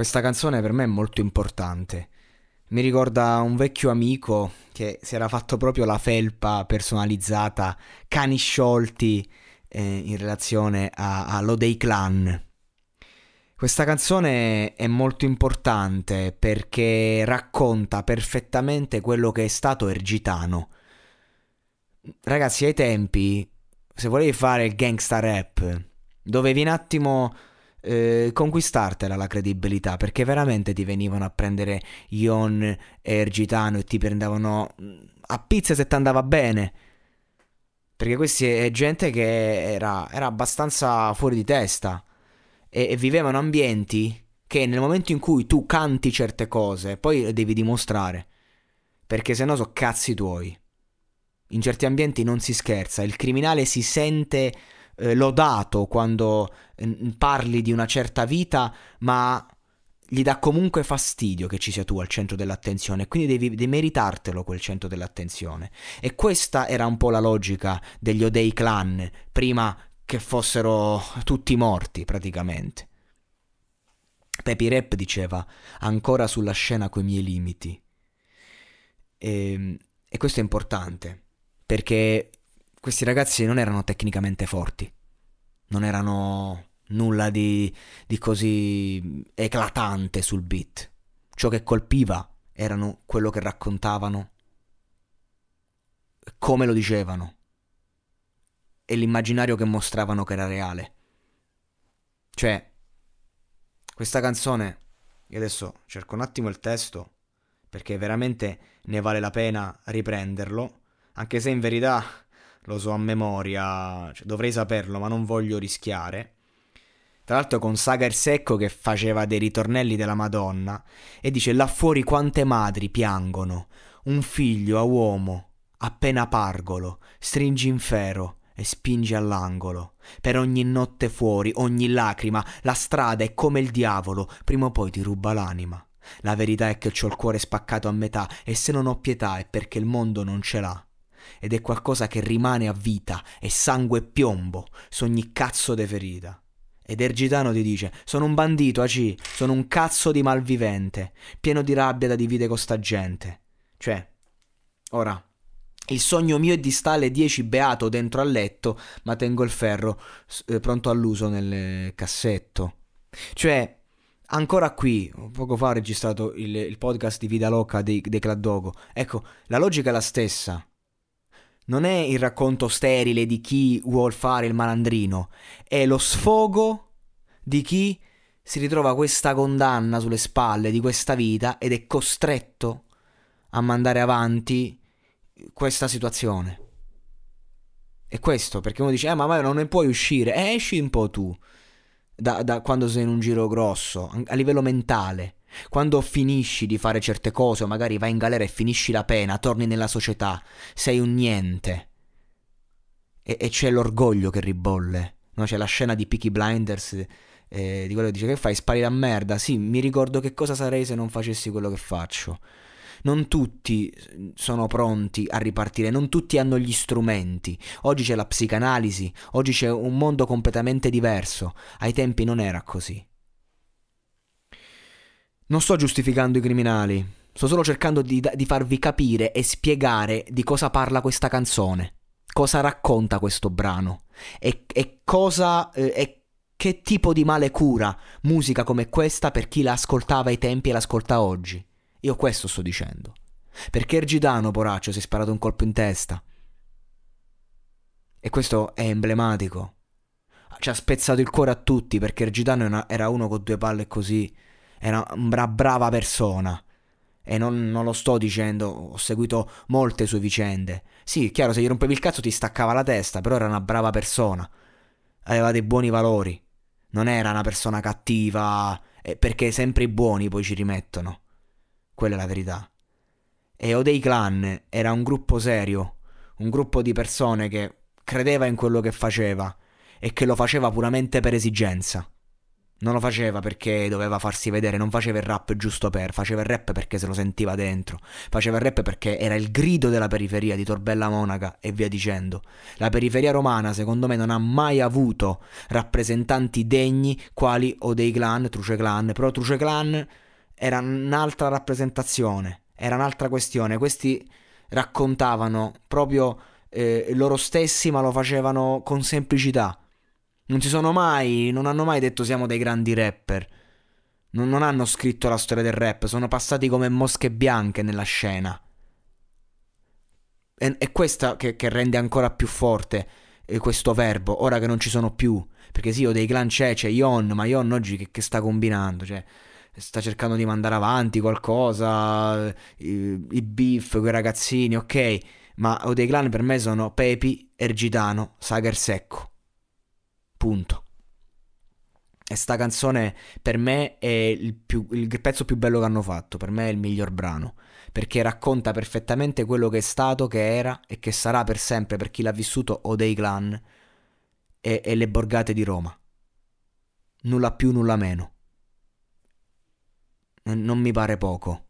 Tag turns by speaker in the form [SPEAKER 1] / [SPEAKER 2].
[SPEAKER 1] Questa canzone per me è molto importante. Mi ricorda un vecchio amico che si era fatto proprio la felpa personalizzata, cani sciolti, eh, in relazione a, a Lodei Clan. Questa canzone è molto importante perché racconta perfettamente quello che è stato Ergitano. Ragazzi, ai tempi, se volevi fare il gangsta rap, dovevi un attimo eh, conquistartela la credibilità perché veramente ti venivano a prendere Ion e Ergitano e ti prendevano mm, a pizza se ti andava bene. Perché questa è gente che era, era abbastanza fuori di testa e, e vivevano ambienti che nel momento in cui tu canti certe cose poi le devi dimostrare perché se no so cazzi tuoi. In certi ambienti non si scherza, il criminale si sente eh, lodato quando eh, parli di una certa vita, ma gli dà comunque fastidio che ci sia tu al centro dell'attenzione, quindi devi, devi meritartelo quel centro dell'attenzione. E questa era un po' la logica degli Odei clan, prima che fossero tutti morti praticamente. Pepi Rep diceva, ancora sulla scena coi miei limiti. E, ehm, e questo è importante, perché questi ragazzi non erano tecnicamente forti, non erano nulla di, di così eclatante sul beat. Ciò che colpiva erano quello che raccontavano, come lo dicevano e l'immaginario che mostravano che era reale. Cioè, questa canzone, io adesso cerco un attimo il testo perché veramente ne vale la pena riprenderlo, anche se in verità lo so a memoria, cioè, dovrei saperlo, ma non voglio rischiare. Tra l'altro con Saga Secco che faceva dei ritornelli della Madonna e dice là fuori quante madri piangono, un figlio a uomo, appena pargolo, stringi in ferro e spingi all'angolo. Per ogni notte fuori, ogni lacrima, la strada è come il diavolo, prima o poi ti ruba l'anima. La verità è che ho il cuore spaccato a metà e se non ho pietà è perché il mondo non ce l'ha ed è qualcosa che rimane a vita, è sangue e piombo su ogni cazzo de ferita. Ed Ergitano ti dice: Sono un bandito, Aci, sono un cazzo di malvivente, pieno di rabbia da divide con sta gente. Cioè, ora, il sogno mio è di stare 10 beato dentro al letto, ma tengo il ferro eh, pronto all'uso nel cassetto. Cioè, ancora qui, poco fa ho registrato il, il podcast di Vida Loca dei, dei Claddogo. Ecco, la logica è la stessa non è il racconto sterile di chi vuol fare il malandrino, è lo sfogo di chi si ritrova questa condanna sulle spalle di questa vita ed è costretto a mandare avanti questa situazione. È questo, perché uno dice, eh, ma non ne puoi uscire. Eh, esci un po' tu, da, da quando sei in un giro grosso, a livello mentale. Quando finisci di fare certe cose, o magari vai in galera e finisci la pena, torni nella società, sei un niente. E, e c'è l'orgoglio che ribolle. No? C'è la scena di Peaky Blinders, eh, di quello che dice che fai, spari la merda. Sì, mi ricordo che cosa sarei se non facessi quello che faccio. Non tutti sono pronti a ripartire, non tutti hanno gli strumenti. Oggi c'è la psicanalisi, oggi c'è un mondo completamente diverso. Ai tempi non era così. Non sto giustificando i criminali, sto solo cercando di, di, farvi capire e spiegare di cosa parla questa canzone, cosa racconta questo brano e, e cosa... Eh, e che tipo di male cura musica come questa per chi la ascoltava ai tempi e l'ascolta oggi. Io questo sto dicendo. Perché Ergidano, poraccio, si è sparato un colpo in testa. E questo è emblematico. Ci ha spezzato il cuore a tutti perché Ergidano era uno con due palle così era una, una brava persona. E non, non, lo sto dicendo, ho seguito molte sue vicende. Sì, chiaro, se gli rompevi il cazzo ti staccava la testa, però era una brava persona. Aveva dei buoni valori. Non era una persona cattiva, eh, perché sempre i buoni poi ci rimettono. Quella è la verità. E Odei Clan era un gruppo serio, un gruppo di persone che credeva in quello che faceva e che lo faceva puramente per esigenza. Non lo faceva perché doveva farsi vedere, non faceva il rap giusto per, faceva il rap perché se lo sentiva dentro, faceva il rap perché era il grido della periferia di Torbella Monaca e via dicendo. La periferia romana, secondo me, non ha mai avuto rappresentanti degni quali o dei clan, Truce Clan, però Truce Clan era un'altra rappresentazione, era un'altra questione. Questi raccontavano proprio eh, loro stessi, ma lo facevano con semplicità non si sono mai, non hanno mai detto siamo dei grandi rapper. Non, non hanno scritto la storia del rap, sono passati come mosche bianche nella scena. E, è questa che, che rende ancora più forte eh, questo verbo, ora che non ci sono più. Perché sì, ho dei clan c'è, c'è Yon, ma Yon oggi che, che, sta combinando? Cioè, sta cercando di mandare avanti qualcosa, eh, i, i beef, quei ragazzini, ok. Ma ho dei clan per me sono Pepi, Ergitano, Sager Secco. Punto. E sta canzone per me è il, più, il, pezzo più bello che hanno fatto, per me è il miglior brano, perché racconta perfettamente quello che è stato, che era e che sarà per sempre per chi l'ha vissuto o dei clan e, e le borgate di Roma. Nulla più, nulla meno. Non mi pare poco.